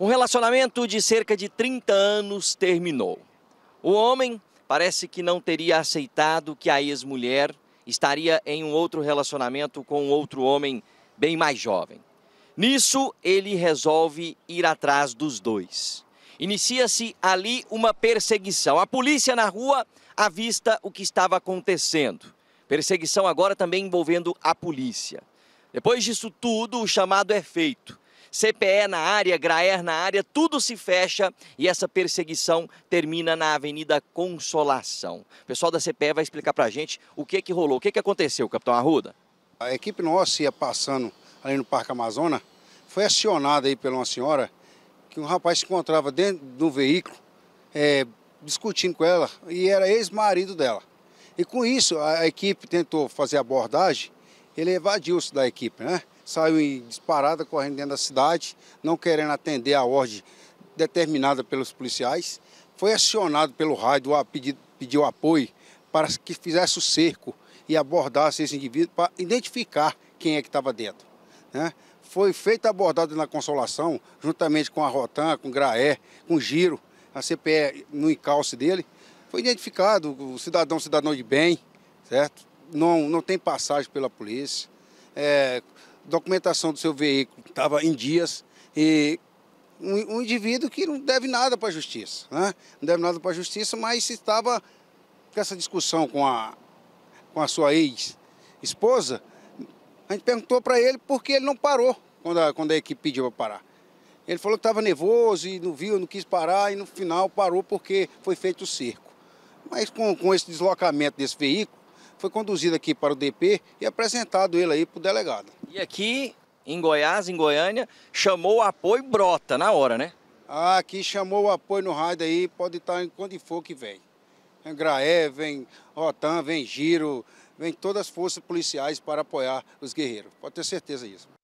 Um relacionamento de cerca de 30 anos terminou. O homem parece que não teria aceitado que a ex-mulher estaria em um outro relacionamento com outro homem bem mais jovem. Nisso, ele resolve ir atrás dos dois. Inicia-se ali uma perseguição. A polícia na rua avista o que estava acontecendo. Perseguição agora também envolvendo a polícia. Depois disso tudo, o chamado é feito. CPE na área, Graer na área, tudo se fecha e essa perseguição termina na Avenida Consolação. O pessoal da CPE vai explicar para a gente o que, que rolou, o que, que aconteceu, capitão Arruda. A equipe nossa ia passando ali no Parque Amazônia, foi acionada aí pela uma senhora que um rapaz se encontrava dentro do veículo é, discutindo com ela e era ex-marido dela. E com isso a equipe tentou fazer abordagem, ele evadiu-se da equipe, né? saiu em disparada correndo dentro da cidade, não querendo atender a ordem determinada pelos policiais. Foi acionado pelo rádio pediu apoio para que fizesse o cerco e abordasse esse indivíduo para identificar quem é que estava dentro. Né? Foi feita a abordagem na Consolação, juntamente com a Rotan, com o Graé, com o Giro, a CPE no encalce dele. Foi identificado o cidadão, cidadão de bem, certo? Não, não tem passagem pela polícia. É, documentação do seu veículo estava em dias e um, um, indivíduo que não deve nada para a justiça, né? não deve nada para a justiça, mas estava com essa discussão com a, com a sua ex-esposa, a gente perguntou para ele por que ele não parou quando a, quando a equipe pediu para parar. Ele falou que estava nervoso e não viu, não quis parar e no final parou porque foi feito o cerco. Mas com, com esse deslocamento desse veículo, foi conduzido aqui para o DP e apresentado ele aí para o delegado. E aqui em Goiás, em Goiânia, chamou o apoio brota na hora, né? Ah, aqui chamou o apoio no rádio aí, pode estar em quando for que vem. Vem Graé, vem Rotan, vem Giro, vem todas as forças policiais para apoiar os guerreiros. Pode ter certeza disso.